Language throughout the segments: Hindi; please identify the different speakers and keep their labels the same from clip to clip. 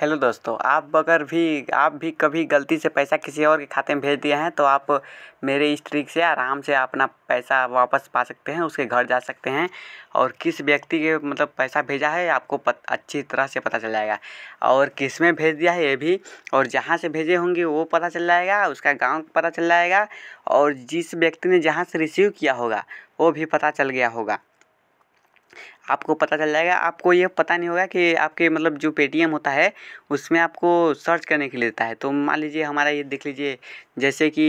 Speaker 1: हेलो दोस्तों आप अगर भी आप भी कभी गलती से पैसा किसी और के खाते में भेज दिए हैं तो आप मेरे इस ट्रिक से आराम से अपना पैसा वापस पा सकते हैं उसके घर जा सकते हैं और किस व्यक्ति के मतलब पैसा भेजा है आपको पत, अच्छी तरह से पता चल जाएगा और किस में भेज दिया है ये भी और जहाँ से भेजे होंगे वो पता चल जाएगा उसका गाँव पता चल जाएगा और जिस व्यक्ति ने जहाँ से रिसीव किया होगा वो भी पता चल गया होगा आपको पता चल जाएगा आपको ये पता नहीं होगा कि आपके मतलब जो पेटीएम होता है उसमें आपको सर्च करने के लिए देता है तो मान लीजिए हमारा ये देख लीजिए जैसे कि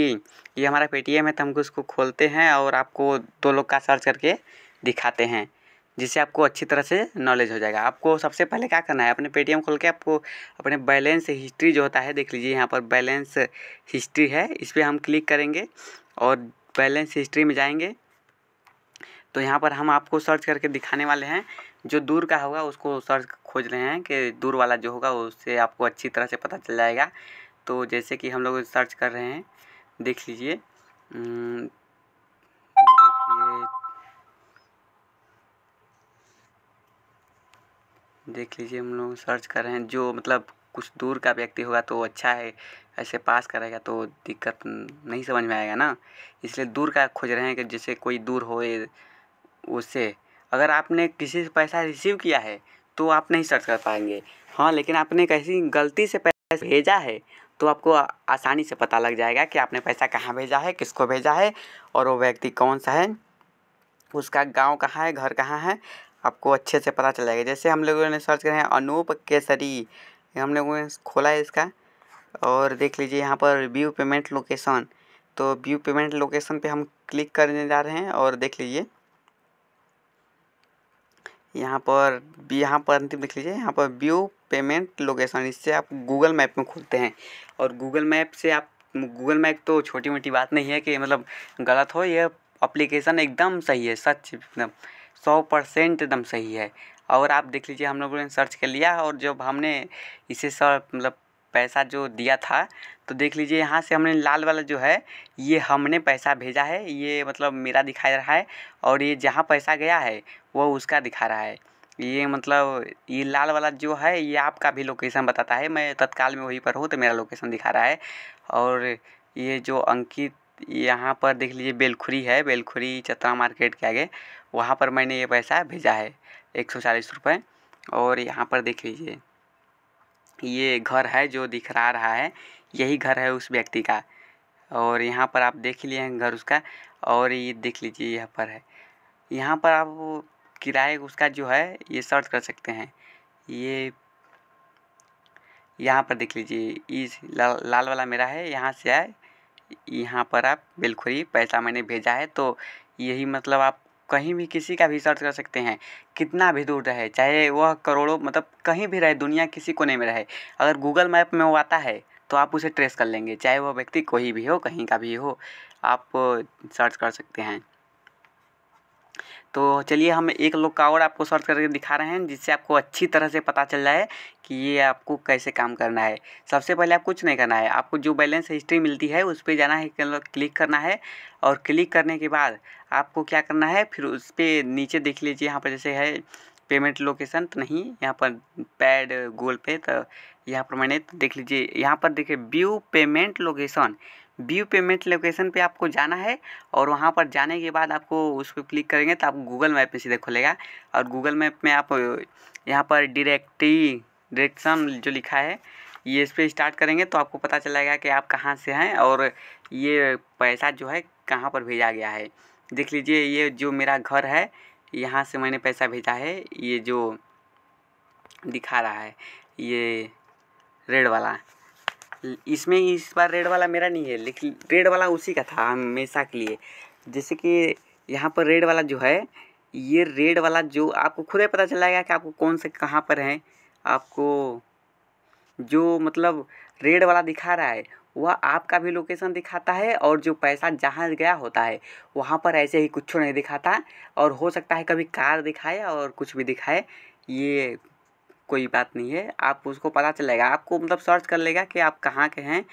Speaker 1: ये हमारा पेटीएम है तो हमको उसको खोलते हैं और आपको दो लोग का सर्च करके दिखाते हैं जिससे आपको अच्छी तरह से नॉलेज हो जाएगा आपको सबसे पहले क्या करना है अपने पेटीएम खोल के आपको अपने बैलेंस हिस्ट्री जो होता है देख लीजिए यहाँ पर बैलेंस हिस्ट्री है इस पर हम क्लिक करेंगे और बैलेंस हिस्ट्री में जाएंगे तो यहाँ पर हम आपको सर्च करके दिखाने वाले हैं जो दूर का होगा उसको सर्च खोज रहे हैं कि दूर वाला जो होगा उससे आपको अच्छी तरह से पता चल जाएगा तो जैसे कि हम लोग सर्च कर रहे हैं देख लीजिए देख लीजिए हम लोग सर्च कर रहे हैं जो मतलब कुछ दूर का व्यक्ति होगा तो अच्छा है ऐसे पास करेगा तो दिक्कत नहीं समझ में आएगा ना इसलिए दूर का खोज रहे हैं कि जैसे कोई दूर हो उससे अगर आपने किसी से पैसा रिसीव किया है तो आप नहीं सर्च कर पाएंगे हाँ लेकिन आपने कैसी गलती से पैसा भेजा है तो आपको आसानी से पता लग जाएगा कि आपने पैसा कहाँ भेजा है किसको भेजा है और वो व्यक्ति कौन सा है उसका गांव कहाँ है घर कहाँ है आपको अच्छे से पता चल जाएगा जैसे हम लोगों ने सर्च करें अनूप केसरी हम लोगों ने खोला है इसका और देख लीजिए यहाँ पर व्यू पेमेंट लोकेशन तो व्यू पेमेंट लोकेशन पे हम क्लिक करने जा रहे हैं और देख लीजिए यहाँ पर यहाँ पर अंतिम देख लीजिए यहाँ पर व्यू पेमेंट लोकेशन इससे आप गूगल मैप में खोलते हैं और गूगल मैप से आप गूगल मैप तो छोटी मोटी बात नहीं है कि मतलब गलत हो यह अप्लीकेशन एकदम सही है सच एकदम सौ परसेंट एकदम सही है और आप देख लीजिए हम लोगों ने सर्च कर लिया और जब हमने इसे सर मतलब पैसा जो दिया था तो देख लीजिए यहाँ से हमने लाल वाला जो है ये हमने पैसा भेजा है ये मतलब मेरा दिखा रहा है और ये जहाँ पैसा गया है वो उसका दिखा रहा है ये मतलब ये लाल वाला जो है ये आपका भी लोकेशन बताता है मैं तत्काल में वहीं पर हूँ तो मेरा लोकेशन दिखा रहा है और ये जो अंकित यहाँ पर देख लीजिए बेलखुरी है बेलखुरी चतरा मार्केट के आगे वहाँ पर मैंने ये पैसा भेजा है एक सौ चालीस रुपये और यहाँ पर देख लीजिए ये घर है जो दिख रहा रहा है यही घर है उस व्यक्ति का और यहाँ पर आप देख लिए हैं घर उसका और ये देख लीजिए यहाँ पर है यहाँ पर आप किराए उसका जो है ये सर्च कर सकते हैं ये यहाँ पर देख लीजिए इस ला, लाल वाला मेरा है यहाँ से आए यहाँ पर आप बिल्कुल ही पैसा मैंने भेजा है तो यही मतलब आप कहीं भी किसी का भी सर्च कर सकते हैं कितना भी दूर रहे चाहे वह करोड़ों मतलब कहीं भी रहे दुनिया किसी कोने में रहे अगर गूगल मैप में वो आता है तो आप उसे ट्रेस कर लेंगे चाहे वह व्यक्ति कोई भी हो कहीं का भी हो आप सर्च कर सकते हैं तो चलिए हम एक लोग का और आपको सर्च करके दिखा रहे हैं जिससे आपको अच्छी तरह से पता चल जाए कि ये आपको कैसे काम करना है सबसे पहले आप कुछ नहीं करना है आपको जो बैलेंस हिस्ट्री मिलती है उस पर जाना है क्लिक करना है और क्लिक करने के बाद आपको क्या करना है फिर उस पर नीचे देख लीजिए यहाँ पर जैसे है पेमेंट लोकेशन तो नहीं यहाँ पर पैड गूगल पे तो यहाँ पर मैंने देख लीजिए यहाँ पर देखिए view payment location view payment location पे आपको जाना है और वहाँ पर जाने के बाद आपको उस पर क्लिक करेंगे तो आप गूगल मैप में सीधे खुलेगा और गूगल मैप में आप यहाँ पर डिरेक्टी डायरेक्शन जो लिखा है ये इस पर स्टार्ट करेंगे तो आपको पता चलेगा कि आप कहाँ से हैं और ये पैसा जो है कहाँ पर भेजा गया है देख लीजिए ये जो मेरा घर है यहाँ से मैंने पैसा भेजा है ये जो दिखा रहा है ये रेड वाला इसमें इस बार रेड वाला मेरा नहीं है लेकिन रेड वाला उसी का था हमेशा के लिए जैसे कि यहाँ पर रेड वाला जो है ये रेड वाला जो आपको खुद ही पता चलाएगा कि आपको कौन से कहाँ पर हैं आपको जो मतलब रेड वाला दिखा रहा है वह आपका भी लोकेशन दिखाता है और जो पैसा जहाँ गया होता है वहाँ पर ऐसे ही कुछ नहीं दिखाता और हो सकता है कभी कार दिखाए और कुछ भी दिखाए ये कोई बात नहीं है आप उसको पता चलेगा आपको मतलब सर्च कर लेगा कि आप कहाँ के हैं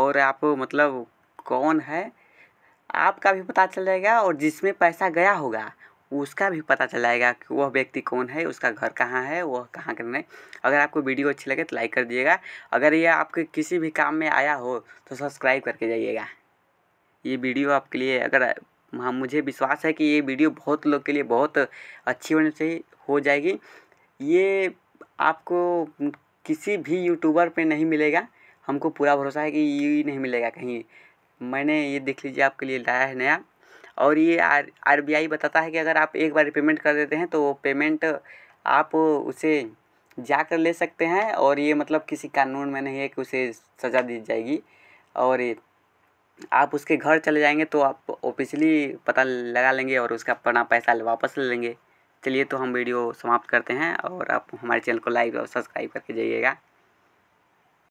Speaker 1: और आप मतलब कौन है आपका भी पता चल जाएगा और जिसमें पैसा गया होगा उसका भी पता चल जाएगा कि वह व्यक्ति कौन है उसका घर कहाँ है वह कहाँ करना है अगर आपको वीडियो अच्छी लगे तो लाइक कर दीजिएगा अगर यह आपके किसी भी काम में आया हो तो सब्सक्राइब करके जाइएगा ये वीडियो आपके लिए अगर हम हाँ, मुझे विश्वास है कि ये वीडियो बहुत लोग के लिए बहुत अच्छी होने से हो जाएगी ये आपको किसी भी यूट्यूबर पे नहीं मिलेगा हमको पूरा भरोसा है कि ये नहीं मिलेगा कहीं मैंने ये देख लीजिए आपके लिए लाया है नया और ये आर आर बी आई बताता है कि अगर आप एक बार पेमेंट कर देते हैं तो पेमेंट आप उसे जा कर ले सकते हैं और ये मतलब किसी कानून में नहीं है कि उसे सज़ा दी जाएगी और आप उसके घर चले जाएंगे तो आप ऑफिशली पता लगा लेंगे और उसका अपना पैसा वापस ले लेंगे चलिए तो हम वीडियो समाप्त करते हैं और आप हमारे चैनल को लाइक और सब्सक्राइब करके जाइएगा